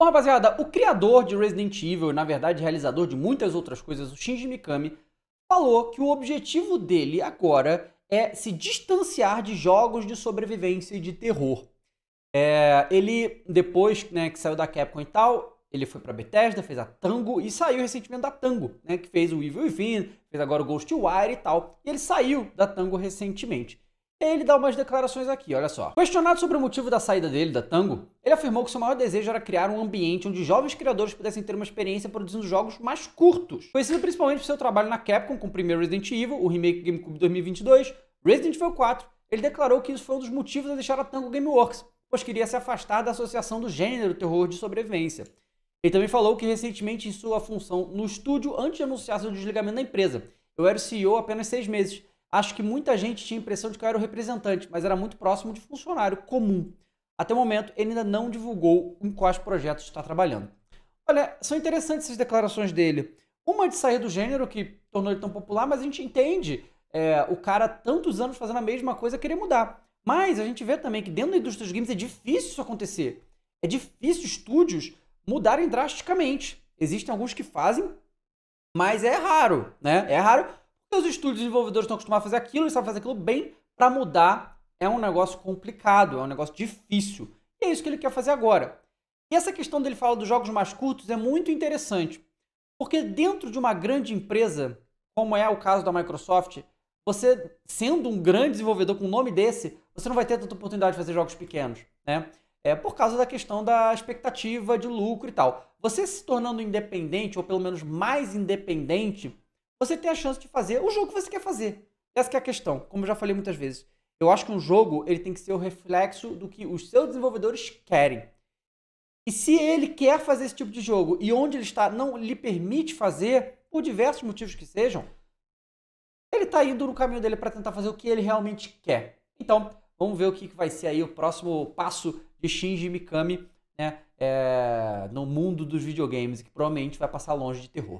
Bom, rapaziada, o criador de Resident Evil, na verdade realizador de muitas outras coisas, o Shinji Mikami, falou que o objetivo dele agora é se distanciar de jogos de sobrevivência e de terror. É, ele, depois né, que saiu da Capcom e tal, ele foi para Bethesda, fez a Tango e saiu recentemente da Tango, né, que fez o Evil Within, fez agora o Ghostwire e tal. E ele saiu da Tango recentemente. Ele dá umas declarações aqui, olha só. Questionado sobre o motivo da saída dele da Tango, ele afirmou que seu maior desejo era criar um ambiente onde jovens criadores pudessem ter uma experiência produzindo jogos mais curtos. Conhecido principalmente por seu trabalho na Capcom com o primeiro Resident Evil, o remake GameCube 2022, Resident Evil 4, ele declarou que isso foi um dos motivos a deixar a Tango Gameworks, pois queria se afastar da associação do gênero terror de sobrevivência. Ele também falou que recentemente, em sua função no estúdio, antes de anunciar seu desligamento da empresa, eu era o CEO há apenas seis meses acho que muita gente tinha a impressão de que eu era o representante, mas era muito próximo de funcionário comum. Até o momento, ele ainda não divulgou em quais projetos está trabalhando. Olha, são interessantes essas declarações dele. Uma de sair do gênero, que tornou ele tão popular, mas a gente entende é, o cara tantos anos fazendo a mesma coisa querer mudar. Mas a gente vê também que dentro da indústria dos games é difícil isso acontecer. É difícil estúdios mudarem drasticamente. Existem alguns que fazem, mas é raro, né? É raro seus os estúdios desenvolvedores estão acostumados a fazer aquilo, eles sabem fazer aquilo bem. Para mudar é um negócio complicado, é um negócio difícil. E é isso que ele quer fazer agora. E essa questão dele falar dos jogos mais curtos é muito interessante. Porque dentro de uma grande empresa, como é o caso da Microsoft, você sendo um grande desenvolvedor com um nome desse, você não vai ter tanta oportunidade de fazer jogos pequenos, né? É por causa da questão da expectativa de lucro e tal. Você se tornando independente, ou pelo menos mais independente, você tem a chance de fazer o jogo que você quer fazer. Essa que é a questão, como eu já falei muitas vezes. Eu acho que um jogo ele tem que ser o reflexo do que os seus desenvolvedores querem. E se ele quer fazer esse tipo de jogo e onde ele está não lhe permite fazer, por diversos motivos que sejam, ele está indo no caminho dele para tentar fazer o que ele realmente quer. Então, vamos ver o que vai ser aí o próximo passo de Shinji Mikami né, é, no mundo dos videogames, que provavelmente vai passar longe de terror.